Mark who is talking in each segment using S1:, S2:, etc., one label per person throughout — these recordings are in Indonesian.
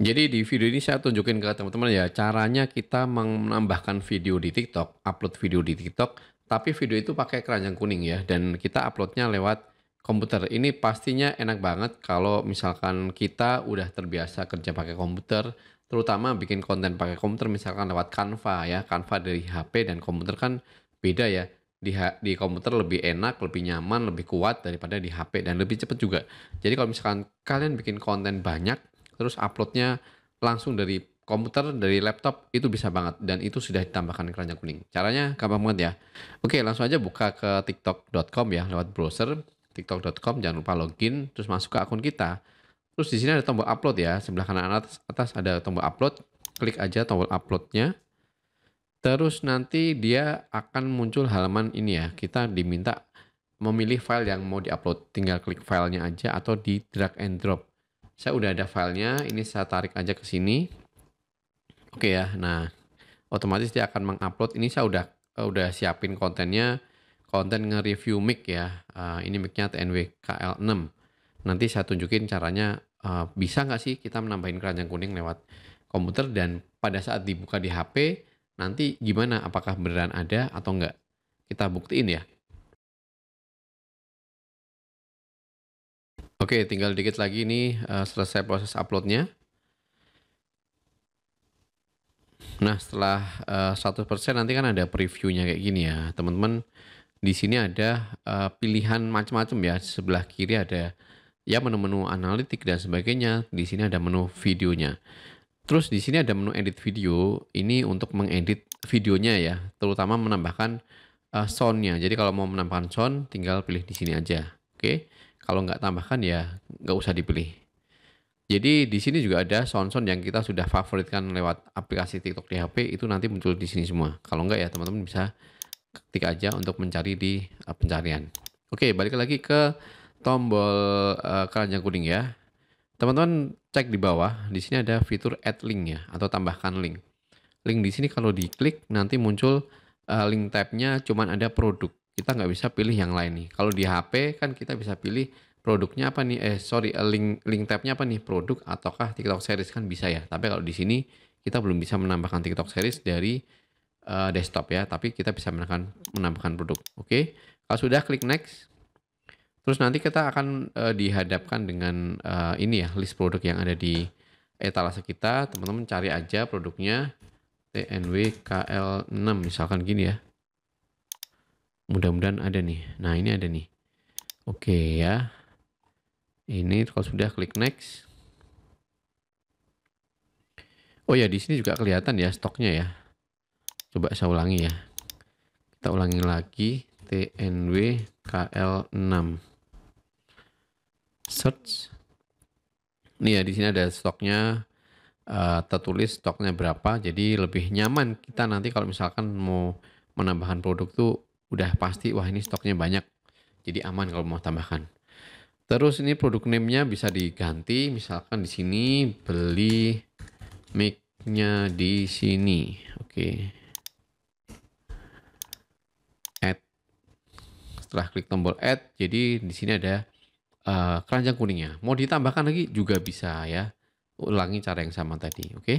S1: Jadi di video ini saya tunjukin ke teman-teman ya caranya kita menambahkan video di TikTok, upload video di TikTok, tapi video itu pakai keranjang kuning ya dan kita uploadnya lewat komputer. Ini pastinya enak banget kalau misalkan kita udah terbiasa kerja pakai komputer, terutama bikin konten pakai komputer misalkan lewat Canva ya, Canva dari HP dan komputer kan beda ya di, di komputer lebih enak, lebih nyaman, lebih kuat daripada di HP dan lebih cepat juga. Jadi kalau misalkan kalian bikin konten banyak, terus uploadnya langsung dari komputer, dari laptop itu bisa banget dan itu sudah ditambahkan keranjang kuning. Caranya gampang banget ya. Oke, langsung aja buka ke tiktok.com ya lewat browser tiktok.com jangan lupa login terus masuk ke akun kita. Terus di sini ada tombol upload ya, sebelah kanan atas atas ada tombol upload. Klik aja tombol uploadnya. Terus nanti dia akan muncul halaman ini ya. Kita diminta memilih file yang mau diupload. Tinggal klik filenya aja atau di drag and drop saya udah ada filenya ini saya tarik aja ke sini oke okay ya nah otomatis dia akan mengupload ini saya udah eh, udah siapin kontennya konten nge-review mic ya uh, ini micnya TNW KL6 nanti saya tunjukin caranya uh, bisa nggak sih kita menambahin keranjang kuning lewat komputer dan pada saat dibuka di HP nanti gimana apakah beneran ada atau nggak? kita buktiin ya Oke, tinggal dikit lagi ini uh, eh, selesai proses uploadnya. Nah, setelah uh, eh, 100% nanti kan ada previewnya kayak gini ya, teman-teman. Di sini ada uh, pilihan macam-macam ya. Sebelah kiri ada ya menu-menu analitik dan sebagainya. Di sini ada menu videonya. Terus di sini ada menu edit video. Ini untuk mengedit videonya ya, terutama menambahkan uh, soundnya. Jadi kalau mau menambahkan sound, tinggal pilih di sini aja. Oke. Okay kalau nggak tambahkan ya nggak usah dipilih. Jadi di sini juga ada sound-sound yang kita sudah favoritkan lewat aplikasi TikTok di HP itu nanti muncul di sini semua. Kalau nggak ya teman-teman bisa ketik aja untuk mencari di eh, pencarian. Oke, balik lagi ke tombol uh, keranjang kuning ya. Teman-teman cek di bawah, di sini ada fitur add link ya atau tambahkan link. Link di sini kalau diklik nanti muncul uh, link tabnya cuman ada produk kita nggak bisa pilih yang lain nih. Kalau di HP kan kita bisa pilih produknya apa nih, eh sorry eh, link link tabnya apa nih, produk ataukah TikTok series kan bisa ya. Tapi kalau di sini kita belum bisa menambahkan TikTok series dari uh, desktop ya, tapi kita bisa menambahkan menambahkan produk. Oke, kalau sudah klik next. Terus nanti kita akan uh, dihadapkan dengan uh, ini ya list produk yang ada di etalase kita. Teman-teman cari aja produknya TNW KL6 misalkan gini ya. Mudah-mudahan ada nih. Nah, ini ada nih. Oke okay, ya. Ini kalau sudah klik next. Oh ya, di sini juga kelihatan ya stoknya ya. Coba saya ulangi ya. Kita ulangi lagi TNW KL6. Search. Nih ya, di sini ada stoknya uh, tertulis stoknya berapa. Jadi lebih nyaman kita nanti kalau misalkan mau menambahkan produk tuh udah pasti wah ini stoknya banyak. Jadi aman kalau mau tambahkan. Terus ini produk name-nya bisa diganti misalkan di sini beli mic-nya di sini. Oke. Okay. Add. Setelah klik tombol add, jadi di sini ada uh, keranjang kuningnya. Mau ditambahkan lagi juga bisa ya. Ulangi cara yang sama tadi, oke? Okay?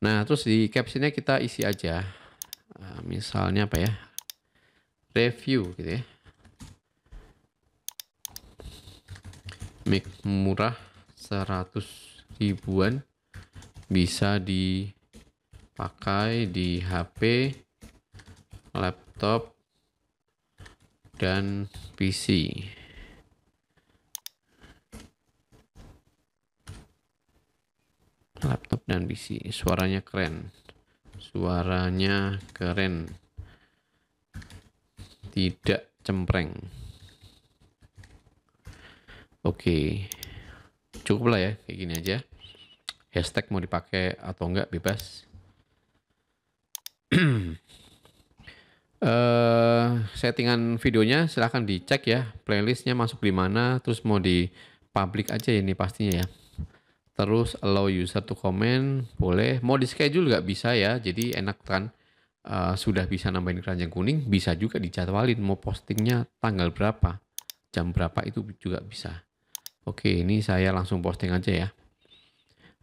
S1: Nah, terus di captionnya kita isi aja. Uh, misalnya apa ya? review gitu ya mic murah 100 ribuan bisa dipakai di HP laptop dan PC laptop dan PC suaranya keren suaranya keren tidak cempreng. Oke, cukup lah ya kayak gini aja. Hashtag mau dipakai atau enggak bebas. Uh, settingan videonya silahkan dicek ya playlistnya masuk di mana terus mau di public aja ini pastinya ya terus allow user to comment boleh mau di schedule nggak bisa ya jadi enak kan uh, sudah bisa nambahin keranjang kuning, bisa juga dijadwalin mau postingnya tanggal berapa, jam berapa itu juga bisa. Oke, ini saya langsung posting aja ya.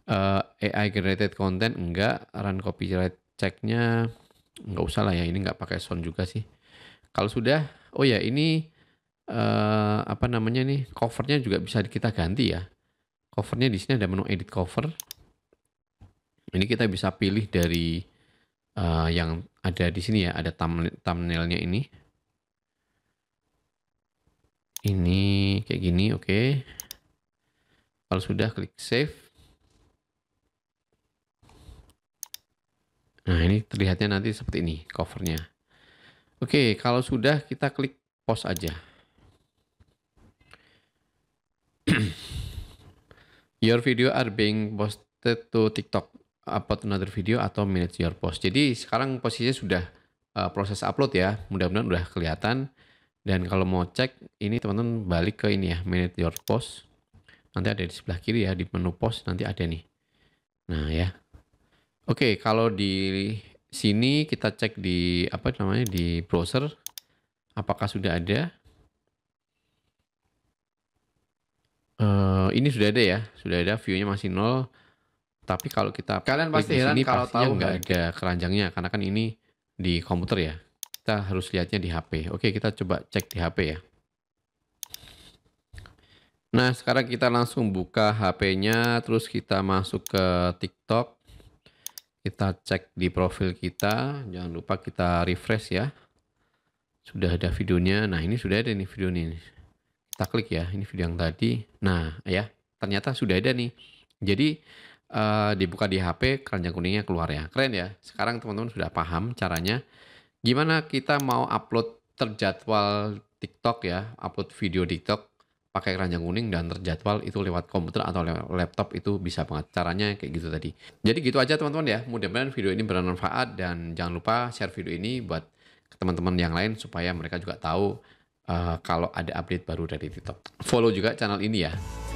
S1: Uh, eh, AI generated content enggak, run copyright checknya enggak usah lah ya, ini enggak pakai sound juga sih. Kalau sudah, oh ya ini uh, apa namanya nih covernya juga bisa kita ganti ya. Covernya di sini ada menu edit cover. Ini kita bisa pilih dari uh, yang ada di sini ya, ada thumbnailnya ini. Ini kayak gini, oke. Okay. Kalau sudah klik save. Nah ini terlihatnya nanti seperti ini covernya. Oke, okay, kalau sudah kita klik post aja. Your video are being posted to TikTok upload another video atau manage your post. Jadi sekarang posisinya sudah uh, proses upload ya. Mudah-mudahan sudah kelihatan. Dan kalau mau cek ini teman-teman balik ke ini ya, manage your post. Nanti ada di sebelah kiri ya di menu post nanti ada nih. Nah, ya. Oke, kalau di sini kita cek di apa namanya di browser apakah sudah ada? Uh, ini sudah ada ya, sudah ada view-nya masih nol tapi kalau kita kalian pasti heran sini, kalau tahu nggak ada keranjangnya karena kan ini di komputer ya. Kita harus lihatnya di HP. Oke, kita coba cek di HP ya. Nah, sekarang kita langsung buka HP-nya terus kita masuk ke TikTok. Kita cek di profil kita. Jangan lupa kita refresh ya. Sudah ada videonya. Nah, ini sudah ada nih video ini. Kita klik ya. Ini video yang tadi. Nah, ya, ternyata sudah ada nih. Jadi uh, dibuka di HP, keranjang kuningnya keluar ya. Keren ya. Sekarang teman-teman sudah paham caranya. Gimana kita mau upload terjadwal TikTok ya, upload video TikTok pakai keranjang kuning dan terjadwal itu lewat komputer atau lewat laptop itu bisa banget caranya kayak gitu tadi. Jadi gitu aja teman-teman ya. Mudah-mudahan video ini bermanfaat dan jangan lupa share video ini buat teman-teman yang lain supaya mereka juga tahu uh, kalau ada update baru dari TikTok. Follow juga channel ini ya.